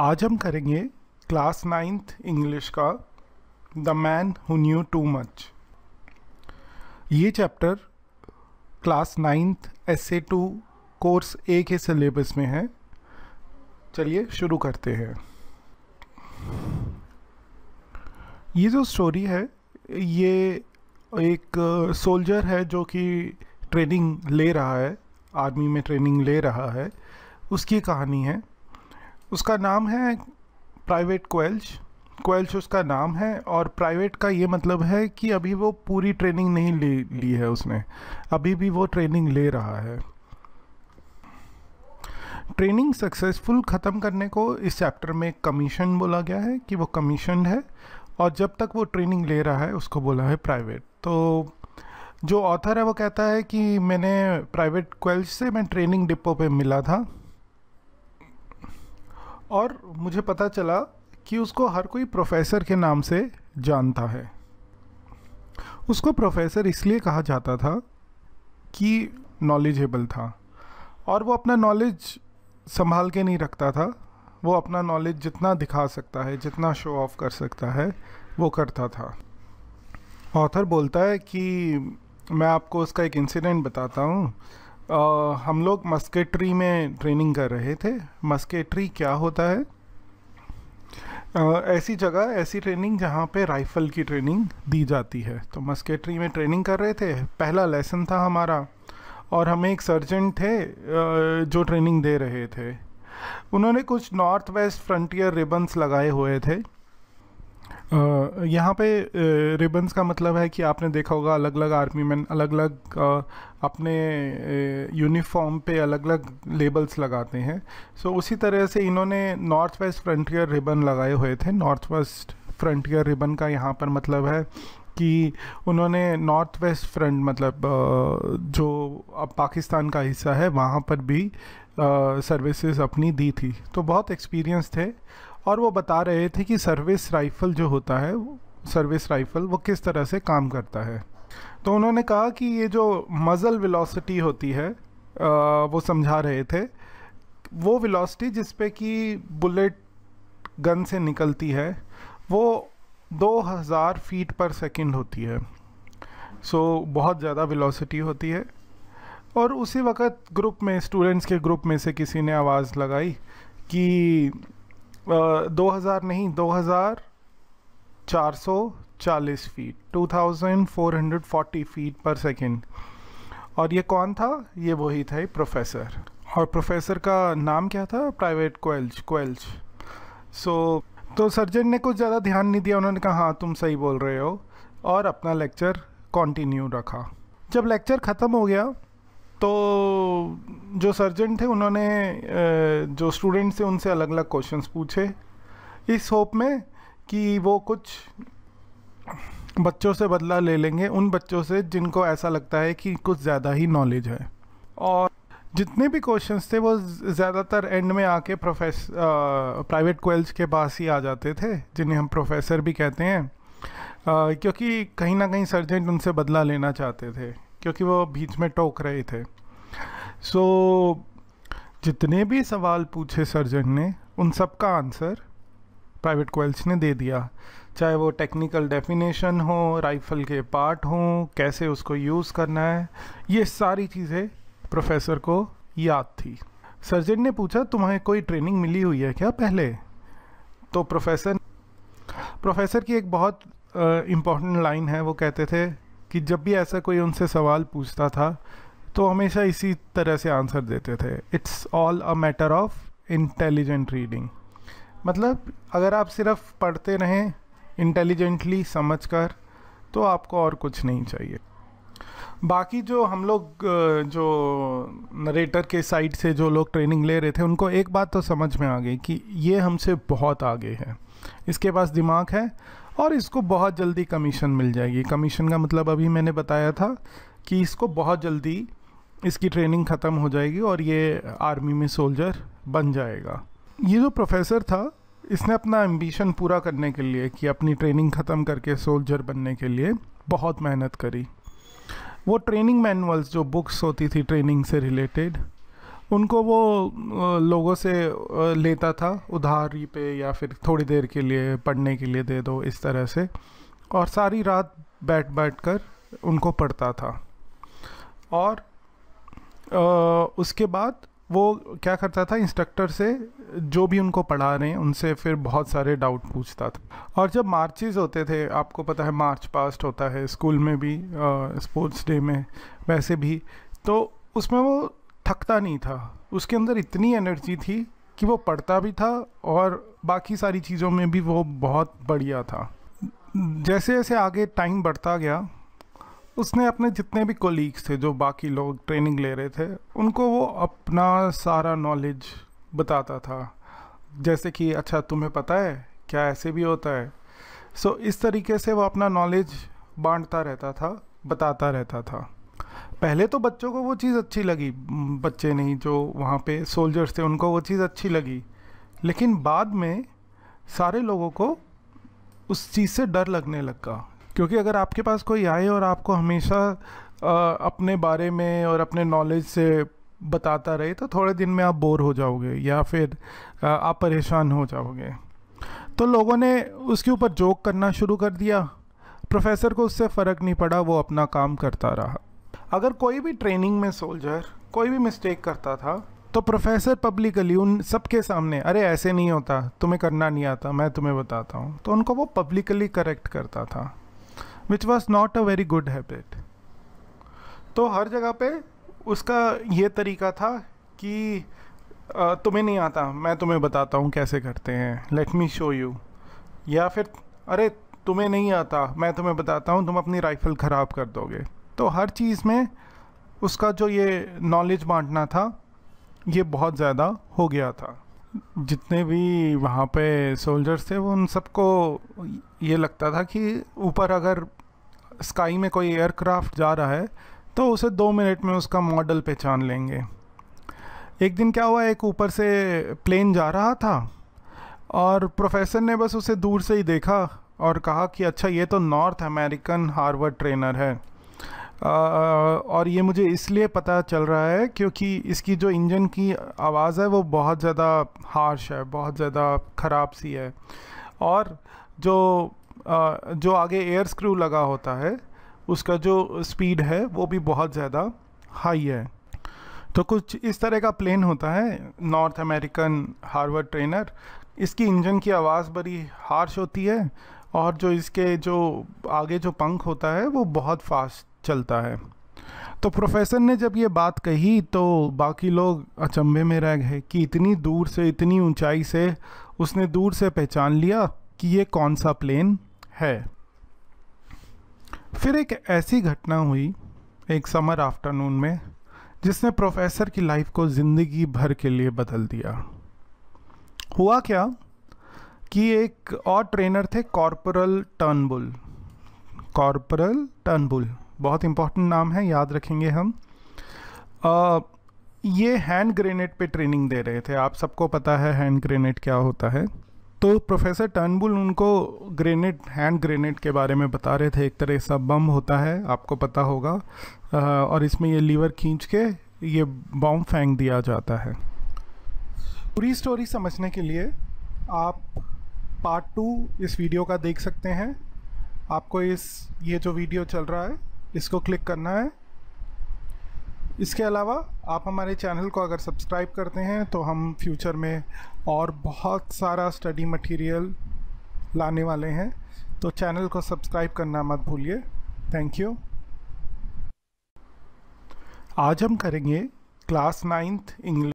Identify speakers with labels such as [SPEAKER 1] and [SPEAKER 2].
[SPEAKER 1] आज हम करेंगे क्लास नाइन्थ इंग्लिश का the man who knew too much ये chapter class ninth S A two course A के सिलेबस में है चलिए शुरू करते हैं ये जो स्टोरी है ये एक सोल्जर है जो कि ट्रेनिंग ले रहा है आर्मी में ट्रेनिंग ले रहा है उसकी कहानी है उसका नाम है प्राइवेट कोयल्स कोयल्स उसका नाम है और प्राइवेट का ये मतलब है कि अभी वो पूरी ट्रेनिंग नहीं ले ली है उसने अभी भी वो ट्रेनिंग ले रहा है ट्रेनिंग सक्सेसफुल ख़त्म करने को इस चैप्टर में कमीशन बोला गया है कि वो कमीशन है और जब तक वो ट्रेनिंग ले रहा है उसको बोला है प्राइवेट तो जो ऑथर है वो कहता है कि मैंने प्राइवेट क्वेल्स से मैं ट्रेनिंग डिपो पे मिला था और मुझे पता चला कि उसको हर कोई प्रोफेसर के नाम से जानता है उसको प्रोफेसर इसलिए कहा जाता था कि नॉलेजेबल था और वो अपना नॉलेज संभाल के नहीं रखता था वो अपना नॉलेज जितना दिखा सकता है जितना शो ऑफ कर सकता है वो करता था ऑथर बोलता है कि मैं आपको उसका एक इंसिडेंट बताता हूँ आ, हम लोग मस्केट्री में ट्रेनिंग कर रहे थे मस्केट्री क्या होता है आ, ऐसी जगह ऐसी ट्रेनिंग जहाँ पे राइफ़ल की ट्रेनिंग दी जाती है तो मस्केट्री में ट्रेनिंग कर रहे थे पहला लेसन था हमारा और हमें एक सर्जन थे जो ट्रेनिंग दे रहे थे उन्होंने कुछ नॉर्थ वेस्ट फ्रंटियर रिबन्स लगाए हुए थे यहाँ पे रिबन्स का मतलब है कि आपने देखा होगा अलग अलग आर्मी मैन अलग अलग अपने यूनिफॉर्म पे अलग अलग लेबल्स लगाते हैं सो उसी तरह से इन्होंने नॉर्थ वेस्ट फ्रंटियर रिबन लगाए हुए थे नॉर्थ वेस्ट फ्रंटियर रिबन का यहाँ पर मतलब है कि उन्होंने नॉर्थ वेस्ट फ्रंट मतलब जो अब पाकिस्तान का हिस्सा है वहाँ पर भी सर्विसेज अपनी दी थी तो बहुत एक्सपीरियंस थे और वो बता रहे थे कि सर्विस राइफ़ल जो होता है सर्विस राइफ़ल वो किस तरह से काम करता है तो उन्होंने कहा कि ये जो मज़ल वेलोसिटी होती है आ, वो समझा रहे थे वो वेलोसिटी जिस पे कि बुलेट गन से निकलती है वो 2000 फीट पर सेकंड होती है सो so, बहुत ज़्यादा वेलोसिटी होती है और उसी वक्त ग्रुप में स्टूडेंट्स के ग्रुप में से किसी ने आवाज़ लगाई कि दो हज़ार नहीं दो हज़ार चार सौ चालीस feet two thousand four hundred forty feet पर सेकेंड और ये कौन था ये वही था प्रोफेसर और प्रोफेसर का नाम क्या था प्राइवेट क्वेल्च क्वेल्च सो तो सर्जन ने कुछ ज़्यादा ध्यान नहीं दिया उन्होंने कहा हाँ तुम सही बोल रहे हो और अपना लेक्चर कंटिन्यू रखा जब लेक्चर ख़त्म हो गया तो जो सर्जन थे उन्होंने जो स्टूडेंट्स थे उनसे अलग अलग क्वेश्चंस पूछे इस होप में कि वो कुछ बच्चों से बदला ले लेंगे उन बच्चों से जिनको ऐसा लगता है कि कुछ ज़्यादा ही नॉलेज है और जितने भी क्वेश्चंस थे वो ज़्यादातर एंड में आके प्रोफेस प्राइवेट क्वेल्स के पास ही आ जाते थे जिन्हें हम प्रोफेसर भी कहते हैं आ, क्योंकि कहीं ना कहीं सर्जेंट उनसे बदला लेना चाहते थे क्योंकि वो बीच में टोक रहे थे सो so, जितने भी सवाल पूछे सर्जन ने उन सब का आंसर प्राइवेट क्वेल्स ने दे दिया चाहे वो टेक्निकल डेफिनेशन हो राइफल के पार्ट हो कैसे उसको यूज़ करना है ये सारी चीज़ें प्रोफेसर को याद थी सर्जन ने पूछा तुम्हें कोई ट्रेनिंग मिली हुई है क्या पहले तो प्रोफेसर प्रोफेसर की एक बहुत इम्पॉर्टेंट लाइन है वो कहते थे कि जब भी ऐसा कोई उनसे सवाल पूछता था तो हमेशा इसी तरह से आंसर देते थे it's all a matter of intelligent reading मतलब अगर आप सिर्फ पढ़ते रहें इंटेलिजेंटली समझ कर तो आपको और कुछ नहीं चाहिए बाकी जो हम लोग जो नरेटर के साइड से जो लोग ट्रेनिंग ले रहे थे उनको एक बात तो समझ में आ गई कि ये हमसे बहुत आगे है इसके पास दिमाग है और इसको बहुत जल्दी कमीशन मिल जाएगी कमीशन का मतलब अभी मैंने बताया था कि इसको बहुत जल्दी इसकी ट्रेनिंग ख़त्म हो जाएगी और ये आर्मी में सोल्जर बन जाएगा ये जो प्रोफेसर था इसने अपना एम्बिशन पूरा करने के लिए कि अपनी ट्रेनिंग ख़त्म करके सोल्जर बनने के लिए बहुत मेहनत करी वो ट्रेनिंग मैनुअल्स जो बुक्स होती थी ट्रेनिंग से रिलेटेड उनको वो लोगों से लेता था उधारी पे या फिर थोड़ी देर के लिए पढ़ने के लिए दे दो इस तरह से और सारी रात बैठ बैठ कर उनको पढ़ता था और उसके बाद वो क्या करता था इंस्ट्रक्टर से जो भी उनको पढ़ा रहे हैं उनसे फिर बहुत सारे डाउट पूछता था और जब मार्चेस होते थे आपको पता है मार्च पास्ट होता है स्कूल में भी स्पोर्ट्स डे में वैसे भी तो उसमें वो थकता नहीं था उसके अंदर इतनी एनर्जी थी कि वो पढ़ता भी था और बाकी सारी चीज़ों में भी वो बहुत बढ़िया था जैसे जैसे आगे टाइम बढ़ता गया उसने अपने जितने भी कोलीग्स थे जो बाकी लोग ट्रेनिंग ले रहे थे उनको वो अपना सारा नॉलेज बताता था जैसे कि अच्छा तुम्हें पता है क्या ऐसे भी होता है सो so, इस तरीके से वो अपना नॉलेज बांटता रहता था बताता रहता था पहले तो बच्चों को वो चीज़ अच्छी लगी बच्चे नहीं जो वहाँ पे सोल्जर्स थे उनको वो चीज़ अच्छी लगी लेकिन बाद में सारे लोगों को उस चीज़ से डर लगने लगा क्योंकि अगर आपके पास कोई आए और आपको हमेशा आ, अपने बारे में और अपने नॉलेज से बताता रहे तो थोड़े दिन में आप बोर हो जाओगे या फिर आ, आप परेशान हो जाओगे तो लोगों ने उसके ऊपर जोक करना शुरू कर दिया प्रोफेसर को उससे फ़र्क नहीं पड़ा वो अपना काम करता रहा अगर कोई भी ट्रेनिंग में सोल्जर कोई भी मिस्टेक करता था तो प्रोफेसर पब्लिकली उन सबके सामने अरे ऐसे नहीं होता तुम्हें करना नहीं आता मैं तुम्हें बताता हूँ तो उनको वो पब्लिकली करेक्ट करता था which was not a very good habit तो हर जगह पे उसका ये तरीका था कि तुम्हें नहीं आता मैं तुम्हें बताता हूँ कैसे करते हैं लेट मी शो यू या फिर अरे तुम्हें नहीं आता मैं तुम्हें बताता हूँ तुम अपनी राइफल ख़राब कर दोगे तो हर चीज़ में उसका जो ये नॉलेज बांटना था ये बहुत ज़्यादा हो गया था जितने भी वहाँ पे सोल्जर्स थे वो उन सबको ये लगता था कि ऊपर अगर स्काई में कोई एयरक्राफ्ट जा रहा है तो उसे दो मिनट में उसका मॉडल पहचान लेंगे एक दिन क्या हुआ एक ऊपर से प्लेन जा रहा था और प्रोफेसर ने बस उसे दूर से ही देखा और कहा कि अच्छा ये तो नॉर्थ अमेरिकन हार्वर्ड ट्रेनर है और ये मुझे इसलिए पता चल रहा है क्योंकि इसकी जो इंजन की आवाज़ है वो बहुत ज़्यादा हार्श है बहुत ज़्यादा ख़राब सी है और जो जो आगे एयर स्क्रू लगा होता है उसका जो स्पीड है वो भी बहुत ज़्यादा हाई है तो कुछ इस तरह का प्लेन होता है नॉर्थ अमेरिकन हार्वर्ड ट्रेनर इसकी इंजन की आवाज़ बड़ी हार्श होती है और जो इसके जो आगे जो पंख होता है वो बहुत फास्ट चलता है तो प्रोफेसर ने जब ये बात कही तो बाकी लोग अचंभे में रह गए कि इतनी दूर से इतनी ऊंचाई से उसने दूर से पहचान लिया कि ये कौन सा प्लेन है फिर एक ऐसी घटना हुई एक समर आफ्टरनून में जिसने प्रोफेसर की लाइफ को ज़िंदगी भर के लिए बदल दिया हुआ क्या कि एक और ट्रेनर थे कॉरपोरल टर्नबुल कॉर्पोरल टर्नबुल बहुत इंपॉर्टेंट नाम है याद रखेंगे हम आ, ये हैंड ग्रेनेड पे ट्रेनिंग दे रहे थे आप सबको पता है हैंड ग्रेनेड क्या होता है तो प्रोफेसर टर्नबुल उनको ग्रेनेड हैंड ग्रेनेड के बारे में बता रहे थे एक तरह सा बम होता है आपको पता होगा आ, और इसमें ये लीवर खींच के ये बम फेंक दिया जाता है पूरी स्टोरी समझने के लिए आप पार्ट टू इस वीडियो का देख सकते हैं आपको इस ये जो वीडियो चल रहा है इसको क्लिक करना है इसके अलावा आप हमारे चैनल को अगर सब्सक्राइब करते हैं तो हम फ्यूचर में और बहुत सारा स्टडी मटेरियल लाने वाले हैं तो चैनल को सब्सक्राइब करना मत भूलिए थैंक यू आज हम करेंगे क्लास नाइन्थ इंग्लिश